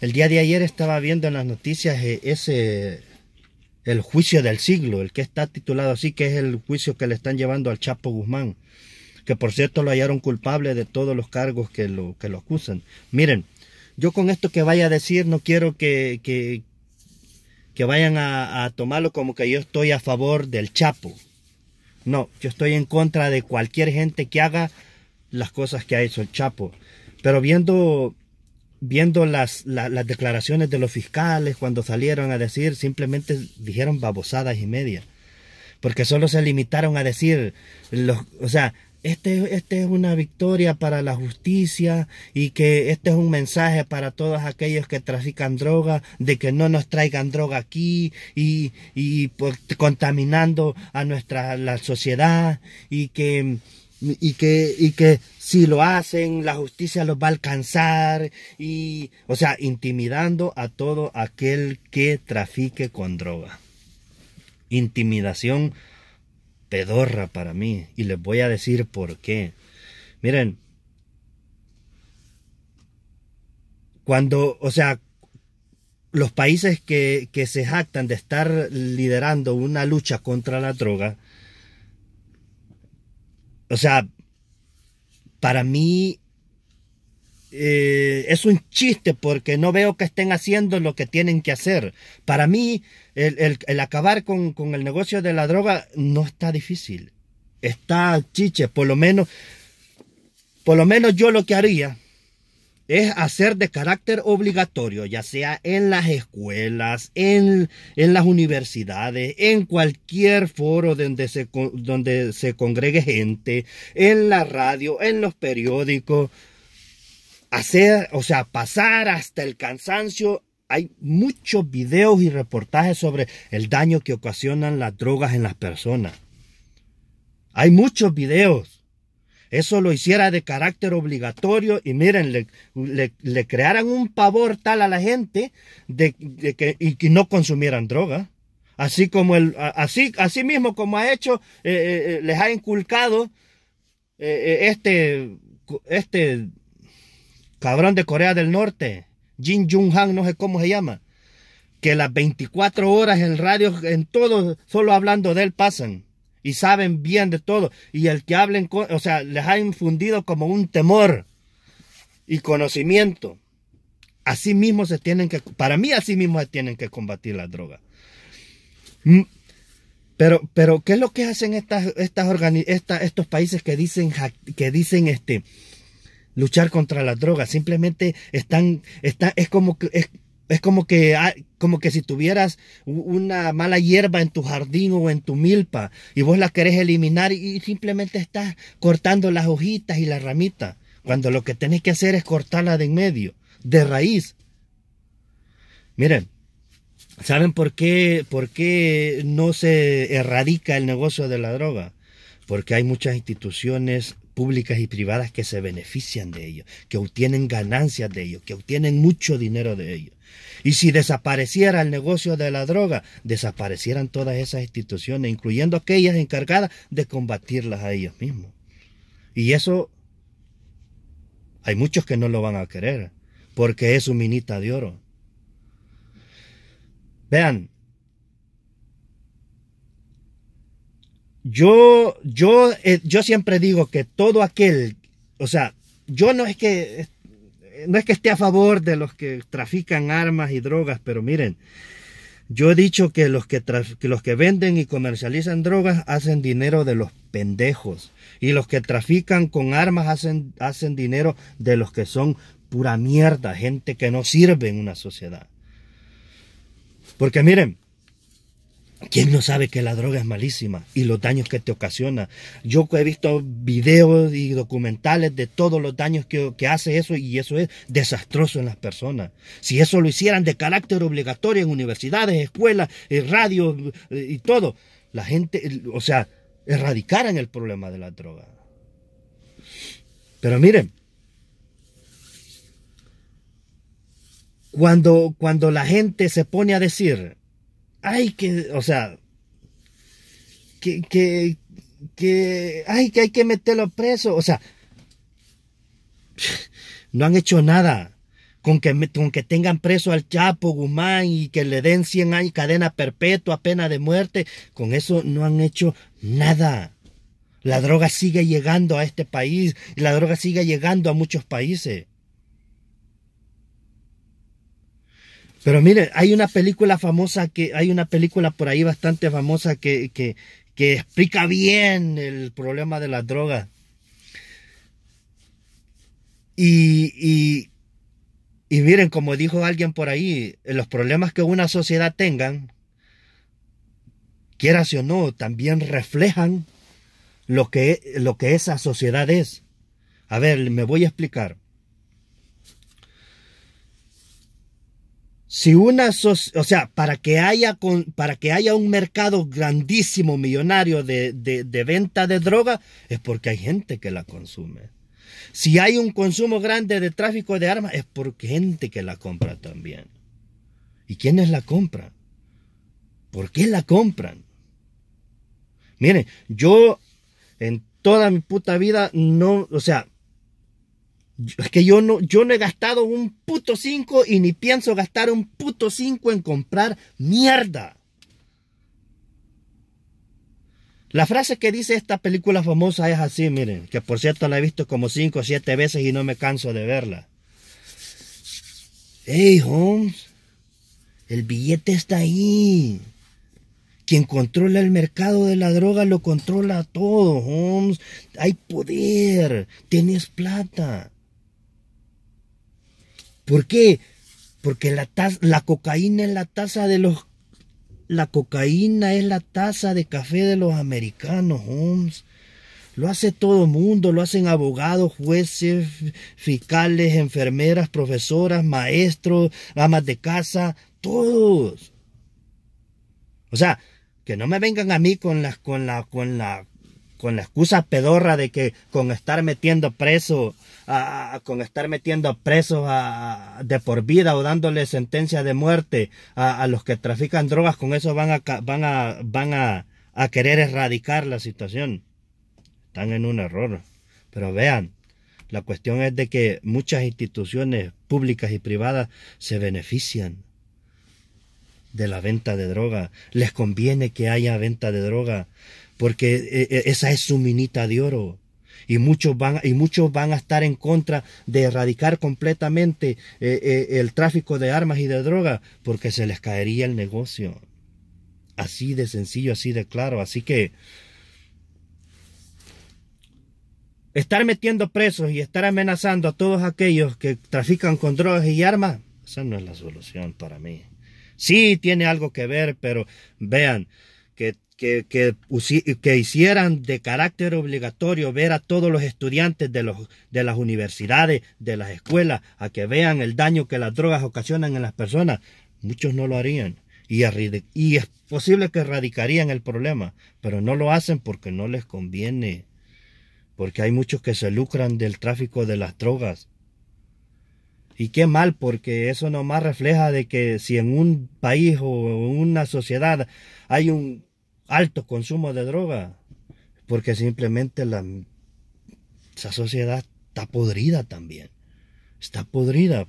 El día de ayer estaba viendo en las noticias eh, ese, el juicio del siglo, el que está titulado así, que es el juicio que le están llevando al Chapo Guzmán, que por cierto lo hallaron culpable de todos los cargos que lo, que lo acusan. Miren, yo con esto que vaya a decir no quiero que, que, vayan a tomarlo como que yo estoy a favor del Chapo. No, yo estoy en contra de cualquier gente que haga las cosas que ha hecho el Chapo. Pero viendo viendo las, las declaraciones de los fiscales cuando salieron a decir, simplemente dijeron babosadas y media. Porque solo se limitaron a decir, los, o sea, este, este, es una victoria para la justicia y que este es un mensaje para todos aquellos que trafican droga, de que no nos traigan droga aquí y, y pues, contaminando a nuestra la sociedad y que y que, y que si lo hacen, la justicia los va a alcanzar, y, o sea, intimidando a todo aquel que trafique con droga. Intimidación pedorra para mí, y les voy a decir por qué. Miren, cuando, o sea, los países que, que se jactan de estar liderando una lucha contra la droga, o sea, para mí eh, es un chiste porque no veo que estén haciendo lo que tienen que hacer. Para mí, el, acabar con, con, el negocio de la droga no está difícil. Está chiche, por lo menos, por lo menos yo lo que haría es hacer de carácter obligatorio, ya sea en las escuelas, en, las universidades, en cualquier foro donde se, donde se congregue gente, en la radio, en los periódicos, hacer, o sea, pasar hasta el cansancio. Hay muchos videos y reportajes sobre el daño que ocasionan las drogas en las personas. Hay muchos videos eso lo hiciera de carácter obligatorio y miren, le, crearan un pavor tal a la gente de, que, y que no consumieran droga. Así como el, así, así mismo como ha hecho, eh, eh, eh, les ha inculcado este, este cabrón de Corea del Norte, Jin Jung Han, no sé cómo se llama, que las 24 horas en radio, en todo, solo hablando de él pasan y saben bien de todo. Y el que hablen, o sea, les ha infundido como un temor y conocimiento. Así mismo se tienen que, para mí así mismo se tienen que combatir la droga. Mm, pero, pero ¿qué es lo que hacen estas, estas estos países que dicen, que dicen este, luchar contra la droga? Simplemente están, es como, que... Es como que, ah, como que si tuvieras una mala hierba en tu jardín o en tu milpa y vos la querés eliminar y simplemente estás cortando las hojitas y las ramitas, cuando lo que tenés que hacer es cortarla de en medio, de raíz. Miren, ¿saben por qué, por qué no se erradica el negocio de la droga? Porque hay muchas instituciones públicas y privadas que se benefician de ello, que obtienen ganancias de ello, que obtienen mucho dinero de ello. Y si desapareciera el negocio de la droga, desaparecieran todas esas instituciones, incluyendo aquellas encargadas de combatirlas a ellos mismos. Y eso hay muchos que no lo van a querer, porque es su minita de oro. Vean, yo, yo, eh, yo siempre digo que todo aquel, o sea, yo no es que no es que esté a favor de los que trafican armas y drogas, pero miren, yo he dicho que los que, los que venden y comercializan drogas hacen dinero de los pendejos. Y los que trafican con armas hacen, hacen dinero de los que son pura mierda, gente que no sirve en una sociedad. Porque miren, ¿Quién no sabe que la droga es malísima y los daños que te ocasiona? Yo he visto videos y documentales de todos los daños que, hace eso y eso es desastroso en las personas. Si eso lo hicieran de carácter obligatorio en universidades, escuelas, eh, radio eh, y todo, la gente, o sea, erradicaran el problema de la droga. Pero miren, cuando, cuando la gente se pone a decir, hay que, o sea, que, que, que, ay, que hay que meterlo preso, o sea, no han hecho nada. Con que, que tengan preso al Chapo Guzmán y que le den 100 años cadena perpetua, pena de muerte, con eso no han hecho nada. La droga sigue llegando a este país, la droga sigue llegando a muchos países. Pero mire, hay una película famosa que, hay una película por ahí bastante famosa que, que, explica bien el problema de las drogas. Y, y, miren, como dijo alguien por ahí, los problemas que una sociedad tengan, quieras o no, también reflejan lo que, lo que esa sociedad es. A ver, me voy a explicar. Si una, o sea, para que haya, para que haya un mercado grandísimo, millonario de, venta de droga, es porque hay gente que la consume. Si hay un consumo grande de tráfico de armas, es porque gente que la compra también. ¿Y quiénes la compran? ¿Por qué la compran? Miren, yo en toda mi puta vida no, o sea, es que yo no, yo no he gastado un puto 5 y ni pienso gastar un puto 5 en comprar mierda. La frase que dice esta película famosa es así, miren, que por cierto la he visto como 5 o 7 veces y no me canso de verla. Hey Holmes, el billete está ahí. Quien controla el mercado de la droga lo controla todo, Holmes. Hay poder, tienes plata. ¿Por qué? Porque la, cocaína es la taza de los... La cocaína es la taza de café de los americanos, homes. Lo hace todo el mundo, lo hacen abogados, jueces, fiscales, enfermeras, profesoras, maestros, amas de casa, todos. O sea, que no me vengan a mí con las con la con la con la excusa pedorra de que con estar metiendo preso, a, con estar metiendo presos a, de por vida o dándole sentencia de muerte a, los que trafican drogas, con eso van a, van a querer erradicar la situación. Están en un error. Pero vean, la cuestión es de que muchas instituciones públicas y privadas se benefician de la venta de droga. Les conviene que haya venta de droga porque eh, eh, esa es su minita de oro. Y muchos, van, y muchos van a estar en contra de erradicar completamente eh, el tráfico de armas y de drogas porque se les caería el negocio. Así de sencillo, así de claro. Así que estar metiendo presos y estar amenazando a todos aquellos que trafican con drogas y armas, esa no es la solución para mí. Sí tiene algo que ver, pero vean que que, hicieran de carácter obligatorio ver a todos los estudiantes de, los, de las universidades, de las escuelas, a que vean el daño que las drogas ocasionan en las personas, muchos no lo harían. Y, y es posible que erradicarían el problema, pero no lo hacen porque no les conviene, porque hay muchos que se lucran del tráfico de las drogas. Y qué mal, porque eso nomás refleja de que si en un país o en una sociedad hay un alto consumo de droga, porque simplemente la esa sociedad está podrida también. Está podrida